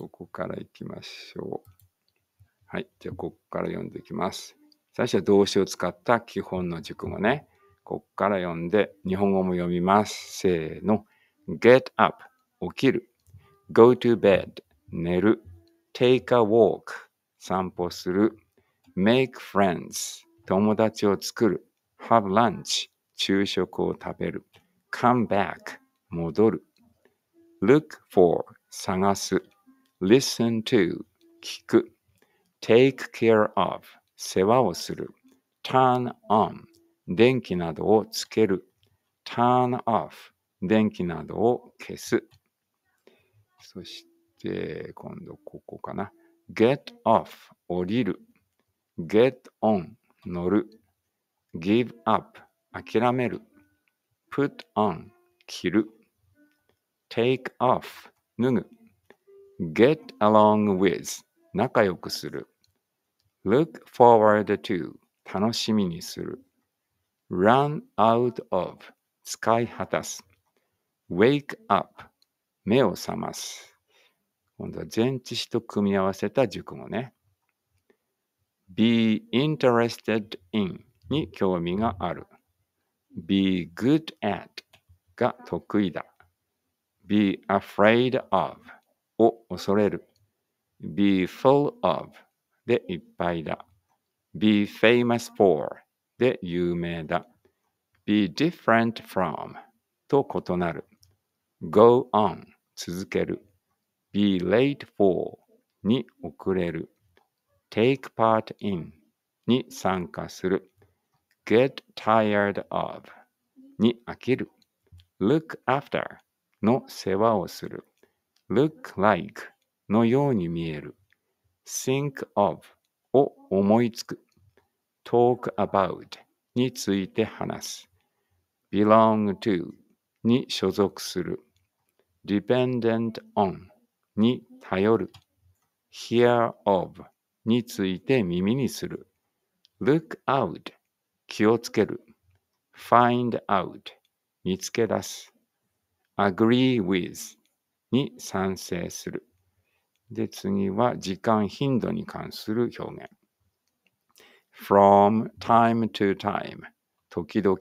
ここから行きましょう。はい。じゃあ、ここから読んでいきます。最初は動詞を使った基本の熟語ね。ここから読んで、日本語も読みます。せーの。get up 起きる go to bed 寝る take a walk 散歩する make friends 友達を作る have lunch 昼食を食べる come back 戻る look for 探す listen to 聞く take care of 世話をする turn on 電気などをつける turn off 電気などを消すそして今度ここかな get off 降りる get on 乗る give up 諦める put on 着る take off 脱ぐ get along with 仲良くする look forward to 楽しみにする run out of 使い果たす wake up 目を覚ます今度は前置詞と組み合わせた熟語ね be interested in に興味がある be good at が得意だ be afraid of を恐れる。be full of でいっぱいだ。be famous for で有名だ。be different from と異なる。go on 続ける。be late for に遅れる。take part in に参加する。get tired of に飽きる。look after の世話をする。look like のように見える。think of を思いつく。talk about について話す。belong to に所属する。dependent on に頼る。hear of について耳にする。look out 気をつける。find out 見つけ出す。agree with に賛成する。で、次は時間頻度に関する表現。from time to time 時々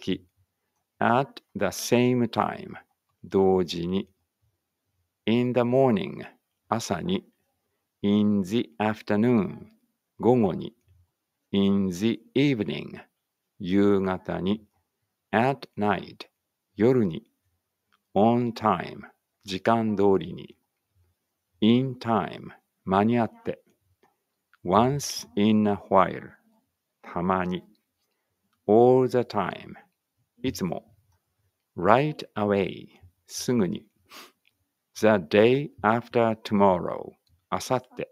at the same time 同時に in the morning 朝に in the afternoon 午後に in the evening 夕方に at night 夜に on time 時間通りに in time 間に合って once in a while たまに all the time いつも right away すぐに the day after tomorrow あさって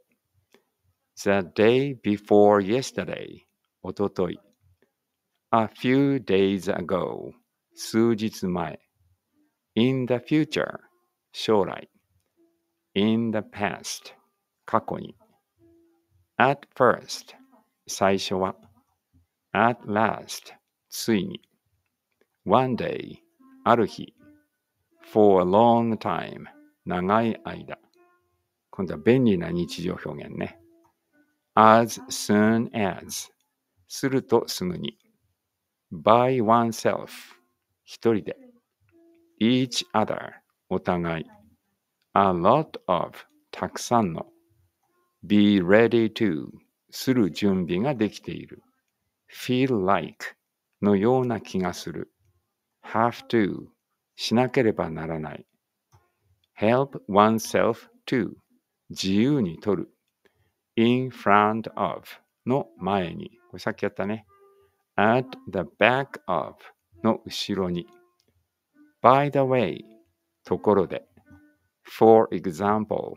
the day before yesterday おととい a few days ago 数日前 in the future 将来 in the past 過去に at first 最初は at last ついに one day ある日 for a long time 長い間今度は便利な日常表現ね as soon as するとすぐに by oneself 一人で each other お互い。a lot of たくさんの be ready to する準備ができている feel like のような気がする have to しなければならない help oneself to 自由にとる in front of の前にこれさっきやったね at the back of の後ろに by the way ところで、for example、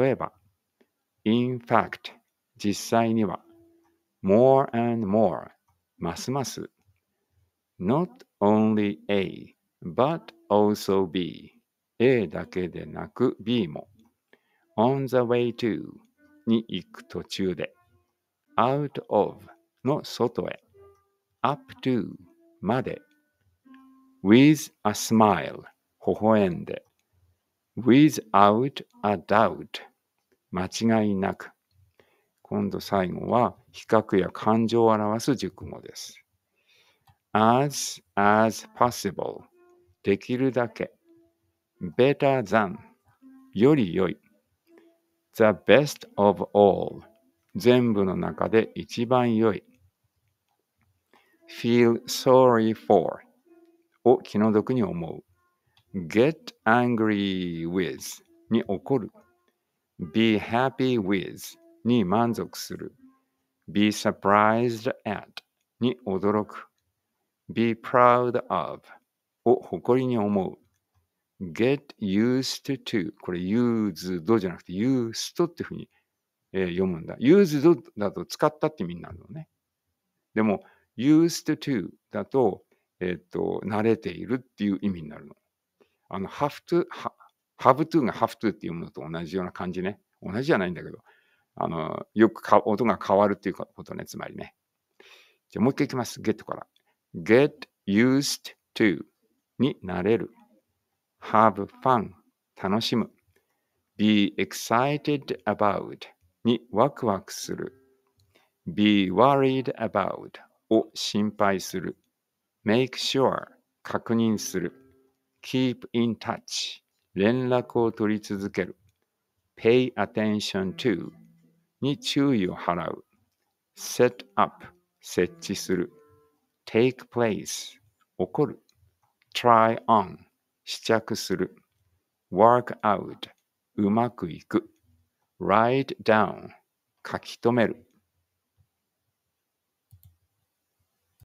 例えば、in fact、実際には、more and more、ますます、not only A, but also B、A だけでなく B も、on the way to に行く途中で、out of の外へ、up to まで、with a smile 微笑んで、without a doubt 間違いなく。今度最後は比較や感情を表す熟語です。as, as possible できるだけ better than より良い the best of all 全部の中で一番良い feel sorry for を気の毒に思う get angry with に怒る be happy with に満足する be surprised at に驚く be proud of を誇りに思う get used to これ used じゃなくて used っていうふうに読むんだ used だと使ったって意味になるのねでも used to だとえっ、と慣れているっていう意味になるのあの、have to, have to が have to っていうものと同じような感じね。同じじゃないんだけど、あの、よくか音が変わるっていうことね、つまりね。じゃもう一回いきます。get から。get used to になれる。have fun 楽しむ。be excited about にワクワクする。be worried about を心配する。make sure 確認する。keep in touch 連絡を取り続ける pay attention to に注意を払う set up 設置する take place 起こる try on 試着する work out うまくいく write down 書き留める